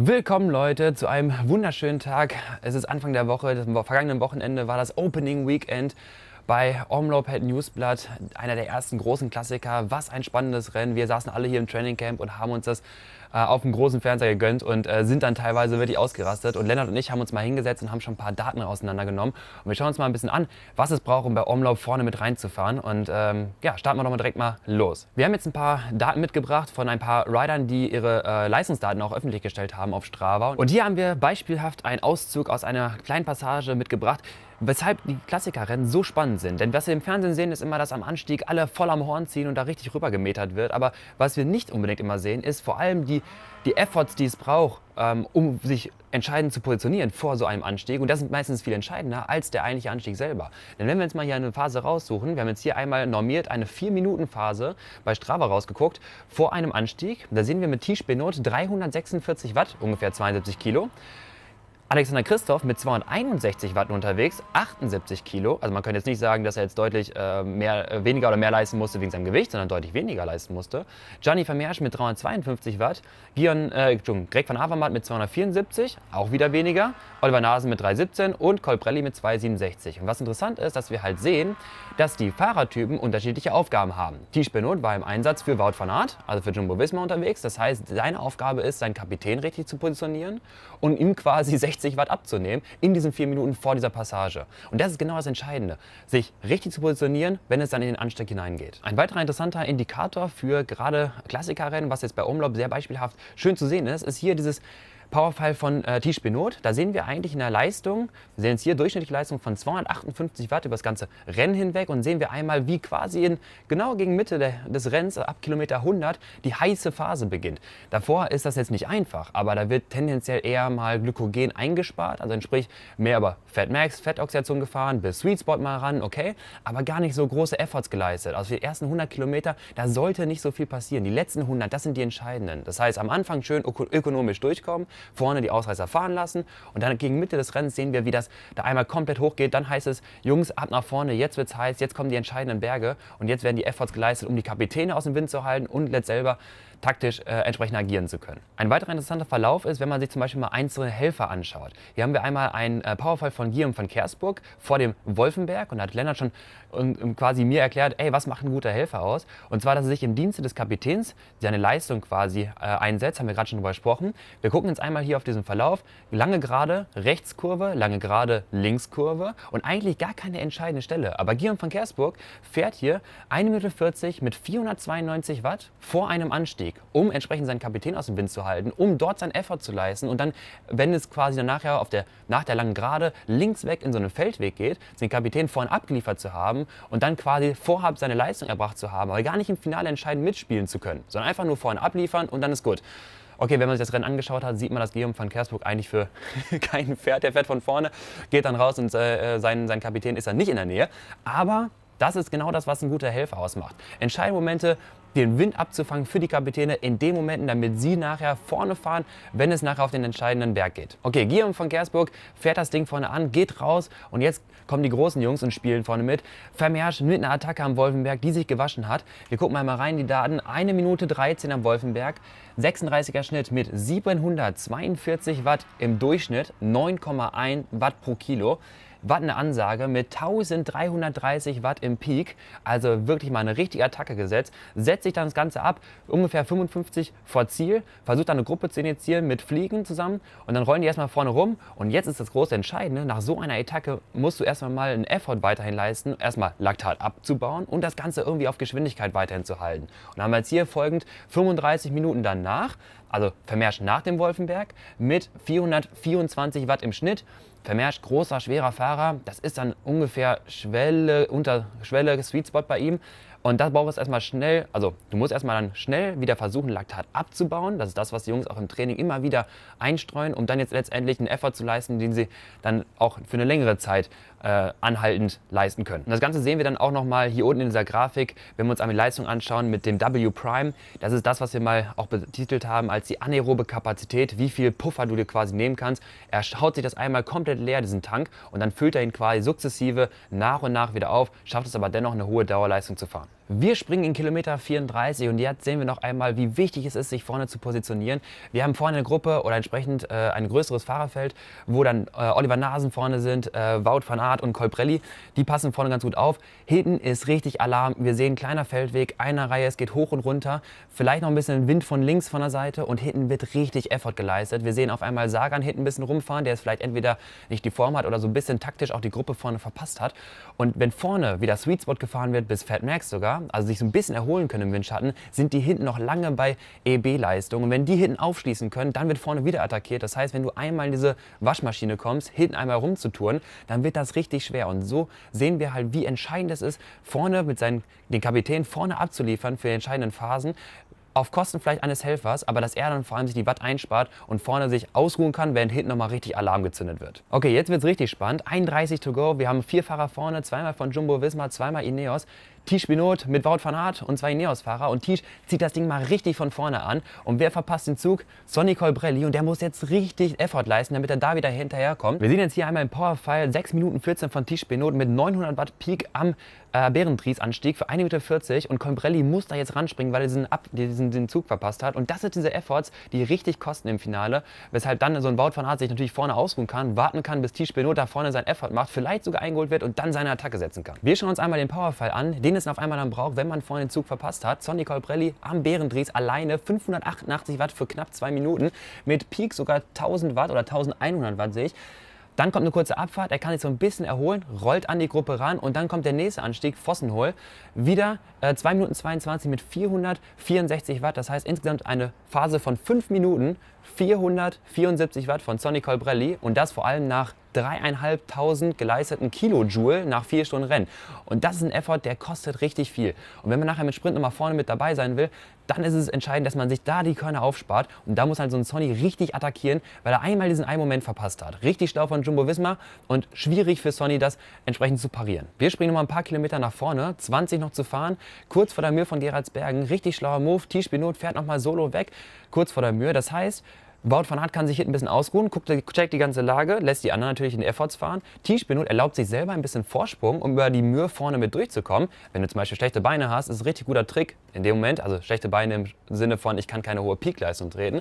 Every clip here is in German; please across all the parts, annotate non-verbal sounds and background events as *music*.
Willkommen Leute zu einem wunderschönen Tag. Es ist Anfang der Woche, das vergangenen Wochenende war das Opening Weekend bei Omloped Newsblatt, einer der ersten großen Klassiker. Was ein spannendes Rennen. Wir saßen alle hier im Trainingcamp und haben uns das äh, auf dem großen Fernseher gegönnt und äh, sind dann teilweise wirklich ausgerastet. Und Lennart und ich haben uns mal hingesetzt und haben schon ein paar Daten auseinandergenommen. Und wir schauen uns mal ein bisschen an, was es braucht, um bei Omlauf vorne mit reinzufahren. Und ähm, ja, starten wir doch mal direkt mal los. Wir haben jetzt ein paar Daten mitgebracht von ein paar Riders, die ihre äh, Leistungsdaten auch öffentlich gestellt haben auf Strava. Und hier haben wir beispielhaft einen Auszug aus einer kleinen Passage mitgebracht, Weshalb die Klassikerrennen so spannend sind. Denn was wir im Fernsehen sehen, ist immer, dass am Anstieg alle voll am Horn ziehen und da richtig rübergemetert wird. Aber was wir nicht unbedingt immer sehen, ist vor allem die, die Efforts, die es braucht, ähm, um sich entscheidend zu positionieren vor so einem Anstieg. Und das sind meistens viel entscheidender als der eigentliche Anstieg selber. Denn wenn wir jetzt mal hier eine Phase raussuchen, wir haben jetzt hier einmal normiert eine 4-Minuten-Phase bei Strava rausgeguckt, vor einem Anstieg, da sehen wir mit T-Spinot 346 Watt, ungefähr 72 Kilo. Alexander Christoph mit 261 Watt unterwegs, 78 Kilo. Also man könnte jetzt nicht sagen, dass er jetzt deutlich äh, mehr, äh, weniger oder mehr leisten musste wegen seinem Gewicht, sondern deutlich weniger leisten musste. Gianni Vermeersch mit 352 Watt, Gian, äh, Greg van Havermatt mit 274, auch wieder weniger, Oliver Nasen mit 317 und Colbrelli mit 267. Und was interessant ist, dass wir halt sehen, dass die Fahrertypen unterschiedliche Aufgaben haben. Tisch Benoit war im Einsatz für Wout van Aert, also für Jumbo Wismar unterwegs. Das heißt, seine Aufgabe ist, seinen Kapitän richtig zu positionieren und ihm quasi 60 *laughs* 60 Watt abzunehmen in diesen vier Minuten vor dieser Passage. Und das ist genau das Entscheidende, sich richtig zu positionieren, wenn es dann in den Anstieg hineingeht. Ein weiterer interessanter Indikator für gerade Klassikerrennen, was jetzt bei Umlauf sehr beispielhaft schön zu sehen ist, ist hier dieses Powerfile von äh, Tisch Benot. Da sehen wir eigentlich in der Leistung, wir sehen jetzt hier durchschnittliche Leistung von 258 Watt über das ganze Rennen hinweg und sehen wir einmal, wie quasi in, genau gegen Mitte der, des Rennens ab Kilometer 100 die heiße Phase beginnt. Davor ist das jetzt nicht einfach, aber da wird tendenziell eher mal Glykogen eingespart, also sprich mehr über Fatmax, Fettoxidation gefahren, bis Sweet Spot mal ran, okay, aber gar nicht so große Efforts geleistet. Also die ersten 100 Kilometer, da sollte nicht so viel passieren. Die letzten 100, das sind die entscheidenden. Das heißt, am Anfang schön ökonomisch durchkommen, vorne die Ausreißer fahren lassen und dann gegen Mitte des Rennens sehen wir, wie das da einmal komplett hochgeht. Dann heißt es, Jungs, ab nach vorne, jetzt wird es heiß, jetzt kommen die entscheidenden Berge und jetzt werden die Efforts geleistet, um die Kapitäne aus dem Wind zu halten und Led selber taktisch äh, entsprechend agieren zu können. Ein weiterer interessanter Verlauf ist, wenn man sich zum Beispiel mal einzelne Helfer anschaut. Hier haben wir einmal einen äh, Powerfall von Guillaume von Kersburg vor dem Wolfenberg und da hat Lennart schon und, um, ähm, ähm, quasi mir erklärt, ey, was macht ein guter Helfer aus? Und zwar, dass er sich im Dienste des Kapitäns seine Leistung quasi äh, einsetzt, haben wir gerade schon drüber gesprochen. Wir gucken jetzt einmal hier auf diesen Verlauf. Lange gerade Rechtskurve, lange gerade Linkskurve und eigentlich gar keine entscheidende Stelle. Aber Guillaume von Kersburg fährt hier 1 Minute 40 mit 492 Watt vor einem Anstieg. Weg, um entsprechend seinen Kapitän aus dem Wind zu halten, um dort seinen Effort zu leisten und dann, wenn es quasi dann nachher auf der, nach der langen Gerade links weg in so einen Feldweg geht, den Kapitän vorhin abgeliefert zu haben und dann quasi vorhabt, seine Leistung erbracht zu haben, aber gar nicht im Finale entscheidend mitspielen zu können, sondern einfach nur vorhin abliefern und dann ist gut. Okay, wenn man sich das Rennen angeschaut hat, sieht man, dass Guillaume van Kersburg eigentlich für *laughs* keinen fährt. Der fährt von vorne, geht dann raus und äh, sein, sein Kapitän ist dann nicht in der Nähe. Aber das ist genau das, was ein guter Helfer ausmacht. Entscheidende Momente den Wind abzufangen für die Kapitäne in den Momenten, damit sie nachher vorne fahren, wenn es nachher auf den entscheidenden Berg geht. Okay, Guillaume von Gersburg fährt das Ding vorne an, geht raus und jetzt kommen die großen Jungs und spielen vorne mit. Vermeersch mit einer Attacke am Wolfenberg, die sich gewaschen hat. Wir gucken mal, rein die Daten. 1 Minute 13 am Wolfenberg, 36er Schnitt mit 742 Watt im Durchschnitt, 9,1 Watt pro Kilo. Watt eine Ansage mit 1330 Watt im Peak, also wirklich mal eine richtige Attacke gesetzt, setze ich dann das Ganze ab, ungefähr 55 vor Ziel, versuche dann eine Gruppe zu initiieren mit Fliegen zusammen und dann rollen die erstmal vorne rum und jetzt ist das große Entscheidende, nach so einer Attacke musst du erstmal mal einen Effort weiterhin leisten, erstmal Laktat abzubauen und das Ganze irgendwie auf Geschwindigkeit weiterhin zu halten. Und dann haben wir jetzt hier folgend 35 Minuten danach, also Vermersch nach dem Wolfenberg, mit 424 Watt im Schnitt. Vermersch großer, schwerer Fahrer, das ist dann ungefähr Schwelle, unter Schwelle Sweet Spot bei ihm. Und da brauchen wir es erstmal schnell, also du musst erstmal dann schnell wieder versuchen, Laktat abzubauen. Das ist das, was die Jungs auch im Training immer wieder einstreuen, um dann jetzt letztendlich einen Effort zu leisten, den sie dann auch für eine längere Zeit äh, anhaltend leisten können. Und das Ganze sehen wir dann auch nochmal hier unten in dieser Grafik, wenn wir uns einmal die Leistung anschauen mit dem W Prime. Das ist das, was wir mal auch betitelt haben als die anaerobe Kapazität, wie viel Puffer du dir quasi nehmen kannst. Er schaut sich das einmal komplett leer, diesen Tank, und dann füllt er ihn quasi sukzessive nach und nach wieder auf, schafft es aber dennoch eine hohe Dauerleistung zu fahren. Wir springen in Kilometer 34 und jetzt sehen wir noch einmal, wie wichtig es ist, sich vorne zu positionieren. Wir haben vorne eine Gruppe oder entsprechend äh, ein größeres Fahrerfeld, wo dann äh, Oliver Nasen vorne sind, äh, Wout van Aert und Colbrelli. Die passen vorne ganz gut auf. Hinten ist richtig Alarm. Wir sehen kleiner Feldweg, einer Reihe, es geht hoch und runter. Vielleicht noch ein bisschen Wind von links von der Seite und hinten wird richtig Effort geleistet. Wir sehen auf einmal Sagan hinten ein bisschen rumfahren, der es vielleicht entweder nicht die Form hat oder so ein bisschen taktisch auch die Gruppe vorne verpasst hat. Und wenn vorne wieder Sweet Spot gefahren wird, bis Fat Max sogar, also sich so ein bisschen erholen können im Windschatten, sind die hinten noch lange bei EB-Leistung. Und wenn die hinten aufschließen können, dann wird vorne wieder attackiert. Das heißt, wenn du einmal in diese Waschmaschine kommst, hinten einmal rumzutouren, dann wird das richtig schwer. Und so sehen wir halt, wie entscheidend es ist, vorne mit seinen, den Kapitän vorne abzuliefern für die entscheidenden Phasen auf Kosten vielleicht eines Helfers, aber dass er dann vor allem sich die Watt einspart und vorne sich ausruhen kann, während hinten nochmal richtig Alarm gezündet wird. Okay, jetzt wird es richtig spannend. 31 to go, wir haben vier Fahrer vorne, zweimal von Jumbo Visma, zweimal Ineos. Tisch Binot mit Wout van Aert und zwei neos fahrer und Tisch zieht das Ding mal richtig von vorne an und wer verpasst den Zug? Sonny Colbrelli und der muss jetzt richtig Effort leisten, damit er da wieder hinterherkommt. Wir sehen jetzt hier einmal im Powerfile 6 Minuten 14 von Tisch Binot mit 900 Watt Peak am äh, Bärentries anstieg für 1,40 Meter und Colbrelli muss da jetzt ranspringen, weil er diesen, Ab diesen, diesen Zug verpasst hat. Und das sind diese Efforts, die richtig kosten im Finale, weshalb dann so ein Wout van Aert sich natürlich vorne ausruhen kann, warten kann, bis T-Spinot da vorne seinen Effort macht, vielleicht sogar eingeholt wird und dann seine Attacke setzen kann. Wir schauen uns einmal den Powerfall an, den es auf einmal dann braucht, wenn man vorne den Zug verpasst hat. Sonny Colbrelli am Bärendries alleine 588 Watt für knapp zwei Minuten, mit Peak sogar 1000 Watt oder 1100 Watt sehe ich. Dann kommt eine kurze Abfahrt, er kann sich so ein bisschen erholen, rollt an die Gruppe ran und dann kommt der nächste Anstieg, Vossenhol. Wieder äh, 2 Minuten 22 mit 464 Watt, das heißt insgesamt eine Phase von 5 Minuten, 474 Watt von Sonny Colbrelli und das vor allem nach 3.500 geleisteten Kilojoule nach vier Stunden Rennen. Und das ist ein Effort, der kostet richtig viel. Und wenn man nachher mit Sprint nochmal vorne mit dabei sein will, dann ist es entscheidend, dass man sich da die Körner aufspart. Und da muss halt so ein Sony richtig attackieren, weil er einmal diesen einen Moment verpasst hat. Richtig schlau von Jumbo Wismar und schwierig für Sony, das entsprechend zu parieren. Wir springen nochmal ein paar Kilometer nach vorne, 20 noch zu fahren, kurz vor der Mühe von Geraldsbergen. Richtig schlauer Move, T-Spinot fährt nochmal solo weg, kurz vor der Mühe. Das heißt, Baut van Hart kann sich hier ein bisschen ausruhen, guckt, checkt die ganze Lage, lässt die anderen natürlich in Efforts fahren. t Tischbenut erlaubt sich selber ein bisschen Vorsprung, um über die Mühe vorne mit durchzukommen. Wenn du zum Beispiel schlechte Beine hast, ist ein richtig guter Trick in dem Moment, also schlechte Beine im Sinne von, ich kann keine hohe Peakleistung treten,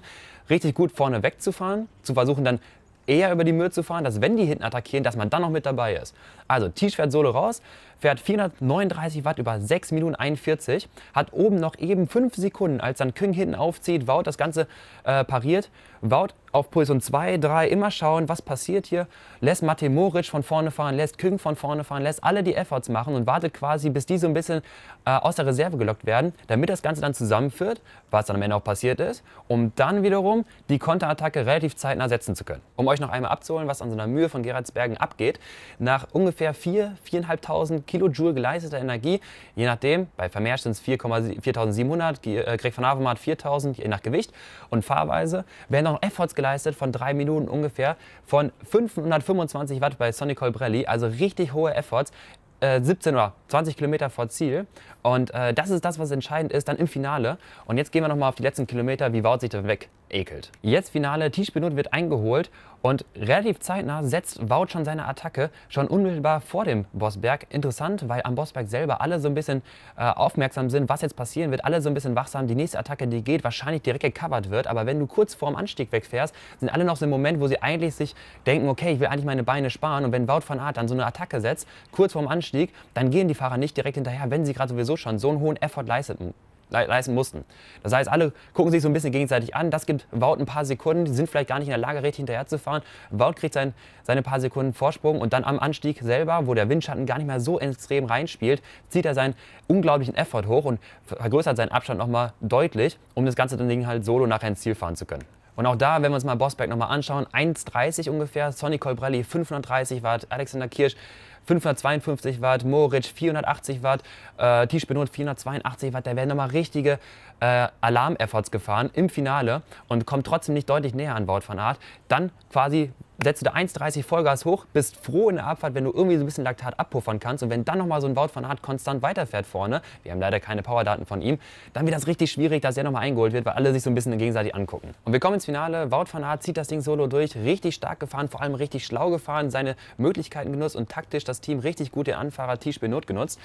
richtig gut vorne wegzufahren, zu versuchen dann eher über die Mühe zu fahren, dass wenn die hinten attackieren, dass man dann noch mit dabei ist. Also T-Shirt Solo raus, fährt 439 Watt über 6 Minuten 41, hat oben noch eben 5 Sekunden, als dann Küng hinten aufzieht, Wout das Ganze äh, pariert. Wout auf Position 2, 3, immer schauen, was passiert hier. Lässt Mate Moric von vorne fahren, lässt Küng von vorne fahren, lässt alle die Efforts machen und wartet quasi, bis die so ein bisschen äh, aus der Reserve gelockt werden, damit das Ganze dann zusammenführt, was dann am Ende auch passiert ist, um dann wiederum die Konterattacke relativ zeitnah setzen zu können. Um euch noch einmal abzuholen, was an so einer Mühe von Gerardsbergen abgeht, nach ungefähr 4.000, 4.500 Kilojoule geleisteter Energie, je nachdem, bei Vermeer sind es 4700, Greg von Avermaet 4000, je nach Gewicht und Fahrweise, werden noch Efforts geleistet von drei Minuten ungefähr von 525 Watt bei Sonny Colbrelli, also richtig hohe Efforts. 17 äh, oder 20 Kilometer vor Ziel. Und äh, das ist das, was entscheidend ist, dann im Finale. Und jetzt gehen wir nochmal auf die letzten Kilometer. Wie baut sich das weg? ekelt. Jetzt Finale, T-Spinot wird eingeholt und relativ zeitnah setzt Wout schon seine Attacke, schon unmittelbar vor dem Bossberg. Interessant, weil am Bossberg selber alle so ein bisschen äh, aufmerksam sind, was jetzt passieren wird, alle so ein bisschen wachsam, die nächste Attacke, die geht, wahrscheinlich direkt gecovert wird, aber wenn du kurz vorm Anstieg wegfährst, sind alle noch so im Moment, wo sie eigentlich sich denken, okay, ich will eigentlich meine Beine sparen und wenn Wout van Aert dann so eine Attacke setzt, kurz vorm Anstieg, dann gehen die Fahrer nicht direkt hinterher, wenn sie gerade sowieso schon so einen hohen Effort leisteten leisten mussten. Das heißt, alle gucken sich so ein bisschen gegenseitig an. Das gibt Wout ein paar Sekunden. Die sind vielleicht gar nicht in der Lage, richtig hinterher zu fahren. Wout kriegt sein, seine paar Sekunden Vorsprung und dann am Anstieg selber, wo der Windschatten gar nicht mehr so extrem reinspielt, zieht er seinen unglaublichen Effort hoch und vergrößert seinen Abstand nochmal deutlich, um das ganze dann halt solo nachher ins Ziel fahren zu können. Und auch da, wenn wir uns mal Bosberg nochmal anschauen, 1,30 ungefähr, Sonny Colbrelli 530 Watt, Alexander Kirsch 552 Watt, Moritz 480 Watt, äh, Tischbenot 482 Watt. Da werden nochmal richtige äh, Alarm-Efforts gefahren im Finale und kommt trotzdem nicht deutlich näher an Wout von Art. Dann quasi setzt du da 1,30 Vollgas hoch, bist froh in der Abfahrt, wenn du irgendwie so ein bisschen Laktat abpuffern kannst. Und wenn dann nochmal so ein Wout van Aert konstant weiterfährt vorne, wir haben leider keine Powerdaten von ihm, dann wird das richtig schwierig, dass er nochmal eingeholt wird, weil alle sich so ein bisschen gegenseitig angucken. Und wir kommen ins Finale. Wout van Aert zieht das Ding solo durch, richtig stark gefahren, vor allem richtig schlau gefahren, seine Möglichkeiten genutzt und taktisch das Team richtig gut, den Anfahrer Tisch Benot genutzt.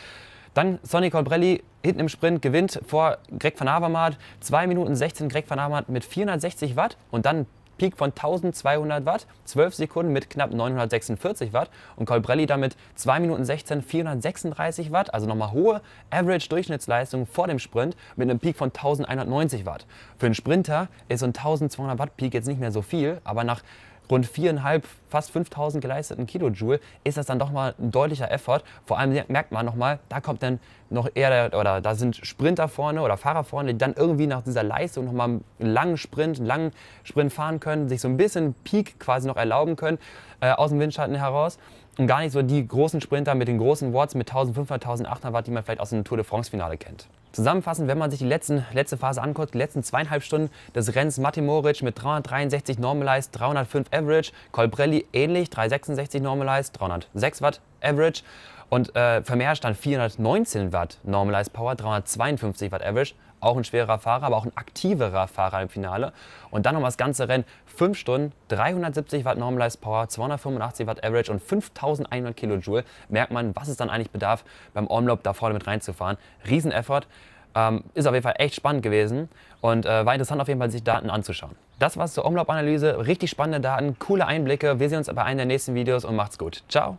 Dann Sonny Colbrelli hinten im Sprint gewinnt vor Greg van Avermaet. 2 Minuten 16 Greg van Avermaet mit 460 Watt und dann Peak von 1200 Watt, 12 Sekunden mit knapp 946 Watt und Colbrelli damit 2 Minuten 16, 436 Watt, also nochmal hohe Average-Durchschnittsleistung vor dem Sprint mit einem Peak von 1190 Watt. Für einen Sprinter ist so ein 1200 Watt Peak jetzt nicht mehr so viel, aber nach rund viereinhalb, fast 5.000 geleisteten Kilojoule, ist das dann doch mal ein deutlicher Effort. Vor allem merkt man nochmal, da kommt dann noch eher, der, oder da sind Sprinter vorne oder Fahrer vorne, die dann irgendwie nach dieser Leistung nochmal einen langen Sprint, einen langen Sprint fahren können, sich so ein bisschen Peak quasi noch erlauben können äh, aus dem Windschatten heraus und gar nicht so die großen Sprinter mit den großen Watts mit 1500, 1800 Watt, die man vielleicht aus dem Tour de France Finale kennt. Zusammenfassend, wenn man sich die letzten, letzte Phase anguckt, die letzten zweieinhalb Stunden des Rennens Matti Moric mit 363 Normalized, 305 Average, Colbrelli ähnlich, 366 Normalized, 306 Watt Average und äh, Vermeer stand 419 Watt Normalized Power, 352 Watt Average, auch ein schwerer Fahrer, aber auch ein aktiverer Fahrer im Finale. Und dann nochmal das ganze Rennen, 5 Stunden, 370 Watt Normalized Power, 285 Watt Average und 5100 Kilojoule. Merkt man, was es dann eigentlich bedarf, beim Omlop da vorne mit reinzufahren. Riesen-Effort. Ähm, ist auf jeden Fall echt spannend gewesen und äh, war interessant auf jeden Fall, sich Daten anzuschauen. Das war's zur Umlaufanalyse. Richtig spannende Daten, coole Einblicke. Wir sehen uns bei einem der nächsten Videos und macht's gut. Ciao!